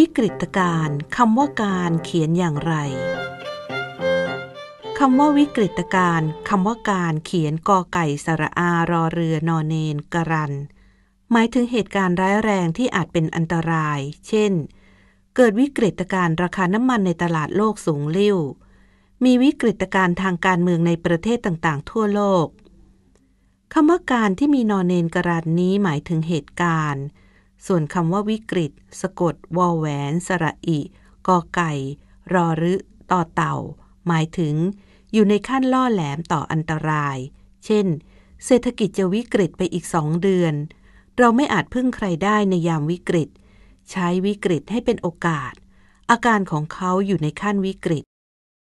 วิกฤตการณ์คำว่าการเขียนอย่างไรคำว่าวิกฤตการณ์คำว่าการเขียนกอไก่สระอารอเรือนอนเนน กรัน หมายถึงเหตุการณ์ร้ายแรงที่อาจเป็นอันตราย เช่น เกิดวิกฤตการณ์ราคาน้ำมันในตลาดโลกสูงลิ่วมีวิกฤตการณ์ทางการเมืองในประเทศต่างๆ ทั่วโลกคำว่าการที่มีนอนเนนกรันนี้หมายถึงเหตุการณ์ส่วนคำว่าวิกฤต สะกด วอแหวน สระอิกอไก่ รอรึต่อเต่า หมายถึง อยู่ในขั้นล่อแหลม ต่ออันตราย เช่น เศรษฐกิจจะวิกฤตไปอีกสองเดือน เราไม่อาจพึ่งใครได้ในยามวิกฤต ใช้วิกฤตให้เป็นโอกาส อาการของเขาอยู่ในขั้นวิกฤต